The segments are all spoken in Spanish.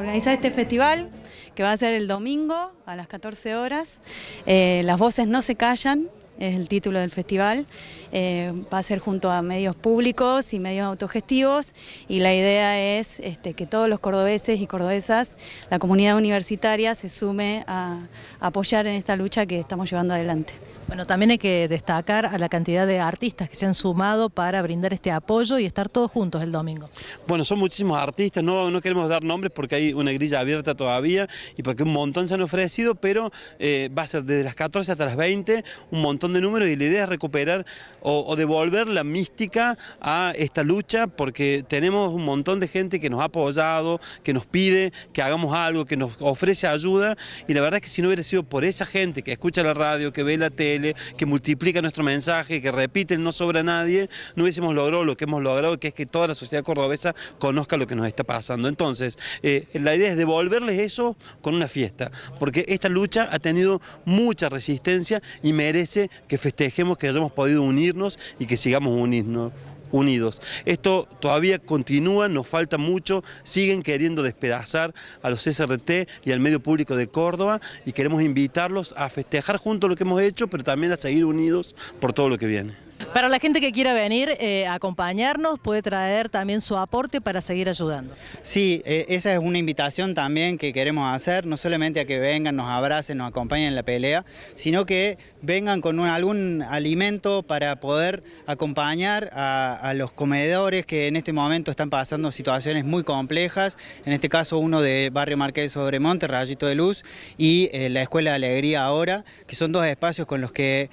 organizar este festival que va a ser el domingo a las 14 horas. Eh, las voces no se callan, es el título del festival. Eh, va a ser junto a medios públicos y medios autogestivos y la idea es este, que todos los cordobeses y cordobesas, la comunidad universitaria se sume a, apoyar en esta lucha que estamos llevando adelante. Bueno, también hay que destacar a la cantidad de artistas que se han sumado para brindar este apoyo y estar todos juntos el domingo. Bueno, son muchísimos artistas, no, no queremos dar nombres porque hay una grilla abierta todavía y porque un montón se han ofrecido, pero eh, va a ser desde las 14 hasta las 20 un montón de números y la idea es recuperar o, devolver la mística a esta lucha porque tenemos un montón de gente que nos ha apoyado, que nos pide que hagamos algo, que nos ofrece ayuda y la verdad es que si no hubiera sido por esa gente que escucha la radio, que ve la tele, que multiplica nuestro mensaje, que repite el no sobra nadie, no hubiésemos logrado lo que hemos logrado, que es que toda la sociedad cordobesa conozca lo que nos está pasando. Entonces, eh, la idea es devolverles eso con una fiesta, porque esta lucha ha tenido mucha resistencia y merece que festejemos que hayamos podido unirnos y que sigamos unidos. Esto todavía continúa, nos falta mucho, siguen queriendo despedazar a los SRT y al medio público de Córdoba y queremos invitarlos a festejar juntos lo que hemos hecho, pero también a seguir unidos por todo lo que viene. Para la gente que quiera venir eh, acompañarnos, puede traer también su aporte para seguir ayudando. Sí, eh, esa es una invitación también que queremos hacer, no solamente a que vengan, nos abracen, nos acompañen en la pelea, sino que vengan con algún alimento para poder acompañar a, los comedores que en este momento están pasando situaciones muy complejas, en este caso uno de Barrio Marqués de Sobremonte, Rayito de Luz, y eh, la Escuela de Alegría ahora, que son dos espacios con los que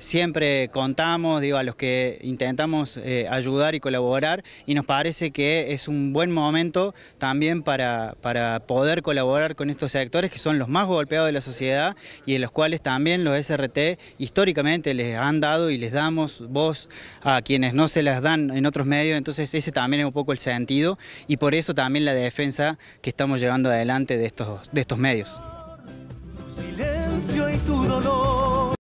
siempre contamos, a los que intentamos eh, ayudar y colaborar y nos parece que es un buen momento también para, poder colaborar con estos sectores que son los más golpeados de la sociedad y en los cuales también los SRT históricamente les han dado y les damos voz a quienes no se las dan en otros medios, entonces ese también es un poco el sentido y por eso también la defensa que estamos llevando adelante de estos, de estos medios.